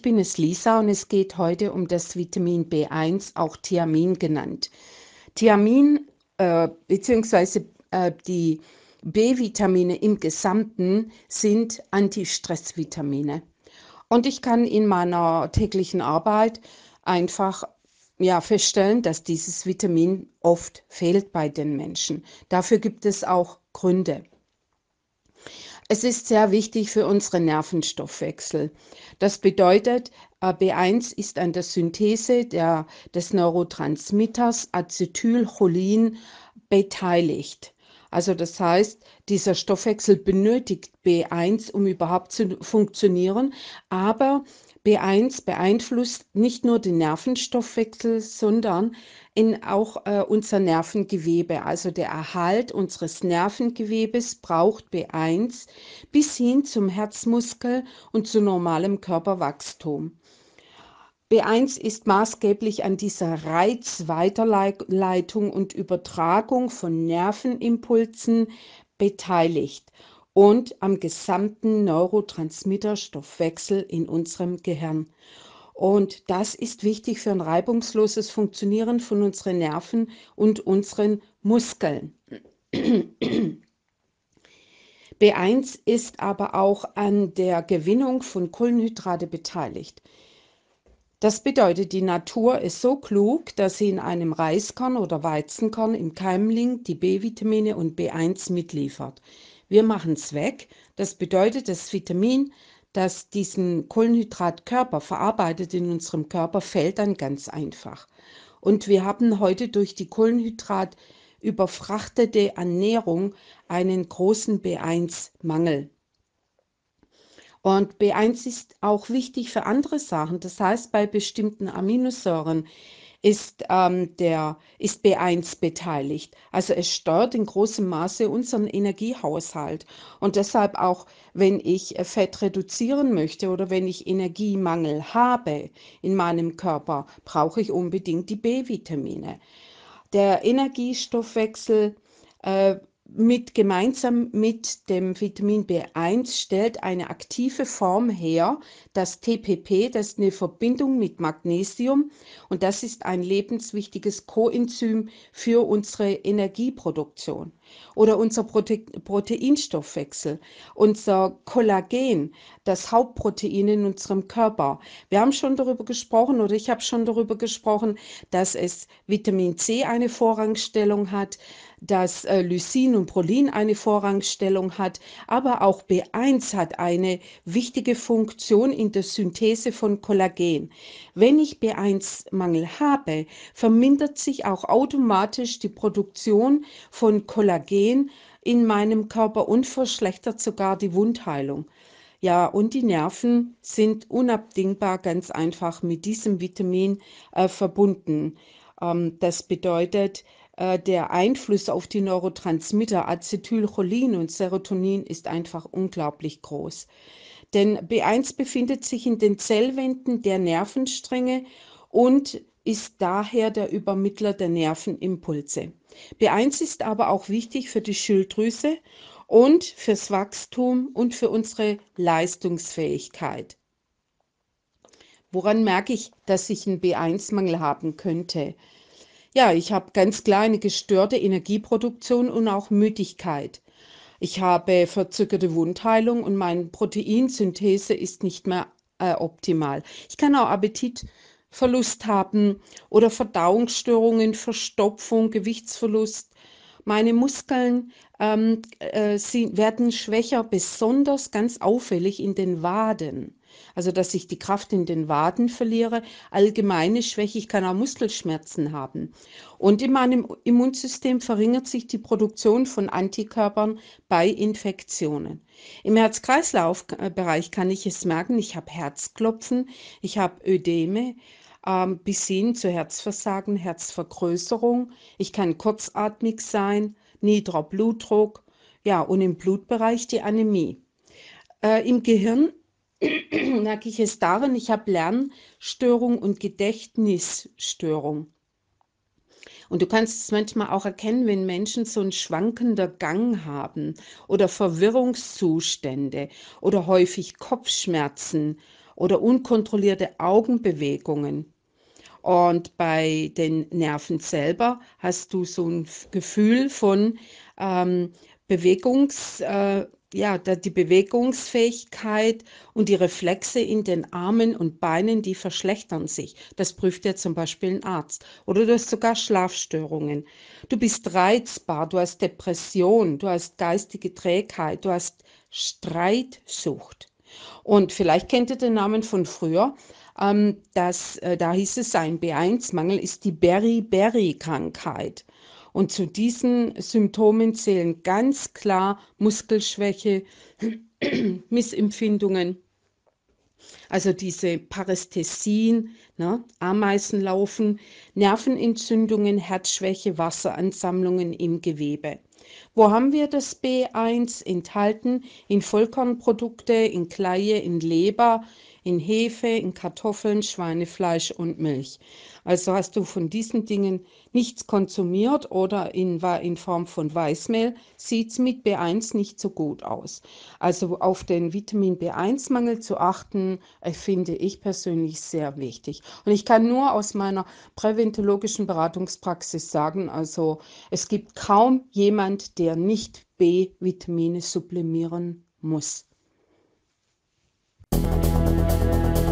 Ich bin es Lisa und es geht heute um das Vitamin B1, auch Thiamin genannt. Thiamin äh, bzw. Äh, die B-Vitamine im Gesamten sind Antistressvitamine. Und ich kann in meiner täglichen Arbeit einfach ja, feststellen, dass dieses Vitamin oft fehlt bei den Menschen. Dafür gibt es auch Gründe. Es ist sehr wichtig für unseren Nervenstoffwechsel. Das bedeutet, B1 ist an der Synthese der, des Neurotransmitters Acetylcholin beteiligt. Also das heißt, dieser Stoffwechsel benötigt B1, um überhaupt zu funktionieren, aber B1 beeinflusst nicht nur den Nervenstoffwechsel, sondern in auch äh, unser Nervengewebe. Also der Erhalt unseres Nervengewebes braucht B1 bis hin zum Herzmuskel und zu normalem Körperwachstum. B1 ist maßgeblich an dieser Reizweiterleitung und Übertragung von Nervenimpulsen beteiligt und am gesamten Neurotransmitterstoffwechsel in unserem Gehirn. Und das ist wichtig für ein reibungsloses Funktionieren von unseren Nerven und unseren Muskeln. B1 ist aber auch an der Gewinnung von Kohlenhydrate beteiligt. Das bedeutet, die Natur ist so klug, dass sie in einem Reiskorn oder Weizenkorn im Keimling die B-Vitamine und B1 mitliefert. Wir machen es weg. Das bedeutet, das Vitamin, das diesen Kohlenhydratkörper verarbeitet in unserem Körper, fällt dann ganz einfach. Und wir haben heute durch die Kohlenhydrat überfrachtete Ernährung einen großen B1-Mangel. Und B1 ist auch wichtig für andere Sachen. Das heißt, bei bestimmten Aminosäuren ist, ähm, der, ist B1 beteiligt. Also es steuert in großem Maße unseren Energiehaushalt. Und deshalb auch, wenn ich äh, Fett reduzieren möchte oder wenn ich Energiemangel habe in meinem Körper, brauche ich unbedingt die B-Vitamine. Der Energiestoffwechsel äh, mit, gemeinsam mit dem Vitamin B1 stellt eine aktive Form her, das TPP, das ist eine Verbindung mit Magnesium und das ist ein lebenswichtiges Coenzym für unsere Energieproduktion oder unser Prote Proteinstoffwechsel, unser Kollagen, das Hauptprotein in unserem Körper. Wir haben schon darüber gesprochen oder ich habe schon darüber gesprochen, dass es Vitamin C eine Vorrangstellung hat, dass äh, Lysin und Prolin eine Vorrangstellung hat, aber auch B1 hat eine wichtige Funktion in der Synthese von Kollagen. Wenn ich B1-Mangel habe, vermindert sich auch automatisch die Produktion von Kollagen in meinem Körper und verschlechtert sogar die Wundheilung. Ja, und die Nerven sind unabdingbar ganz einfach mit diesem Vitamin äh, verbunden. Ähm, das bedeutet, äh, der Einfluss auf die Neurotransmitter Acetylcholin und Serotonin ist einfach unglaublich groß. Denn B1 befindet sich in den Zellwänden der Nervenstränge und ist daher der Übermittler der Nervenimpulse. B1 ist aber auch wichtig für die Schilddrüse und fürs Wachstum und für unsere Leistungsfähigkeit. Woran merke ich, dass ich einen B1-Mangel haben könnte? Ja, ich habe ganz klar eine gestörte Energieproduktion und auch Müdigkeit. Ich habe verzögerte Wundheilung und meine Proteinsynthese ist nicht mehr äh, optimal. Ich kann auch Appetitverlust haben oder Verdauungsstörungen, Verstopfung, Gewichtsverlust. Meine Muskeln ähm, äh, sie werden schwächer, besonders ganz auffällig in den Waden. Also, dass ich die Kraft in den Waden verliere, allgemeine Schwäche, ich kann auch Muskelschmerzen haben. Und in meinem Immunsystem verringert sich die Produktion von Antikörpern bei Infektionen. Im Herz-Kreislauf-Bereich kann ich es merken, ich habe Herzklopfen, ich habe Ödeme, ähm, bis hin zu Herzversagen, Herzvergrößerung. Ich kann kurzatmig sein, niedriger Blutdruck, ja, und im Blutbereich die Anämie. Äh, Im Gehirn merke ich es daran, ich habe Lernstörung und Gedächtnisstörung. Und du kannst es manchmal auch erkennen, wenn Menschen so einen schwankender Gang haben oder Verwirrungszustände oder häufig Kopfschmerzen oder unkontrollierte Augenbewegungen. Und bei den Nerven selber hast du so ein Gefühl von ähm, Bewegungs... Äh, ja, die Bewegungsfähigkeit und die Reflexe in den Armen und Beinen, die verschlechtern sich. Das prüft ja zum Beispiel ein Arzt. Oder du hast sogar Schlafstörungen. Du bist reizbar, du hast Depression, du hast geistige Trägheit, du hast Streitsucht. Und vielleicht kennt ihr den Namen von früher. Ähm, das, äh, da hieß es, ein B1-Mangel ist die berry berry krankheit und zu diesen Symptomen zählen ganz klar Muskelschwäche, Missempfindungen, also diese Parästhesien, ne, Ameisenlaufen, Nervenentzündungen, Herzschwäche, Wasseransammlungen im Gewebe. Wo haben wir das B1 enthalten? In Vollkornprodukte, in Kleie, in Leber, in Hefe, in Kartoffeln, Schweinefleisch und Milch. Also hast du von diesen Dingen nichts konsumiert oder in, in Form von Weißmehl, sieht es mit B1 nicht so gut aus. Also auf den Vitamin B1-Mangel zu achten, äh, finde ich persönlich sehr wichtig. Und ich kann nur aus meiner präventologischen Beratungspraxis sagen, also es gibt kaum jemand, der nicht B-Vitamine sublimieren muss. thank you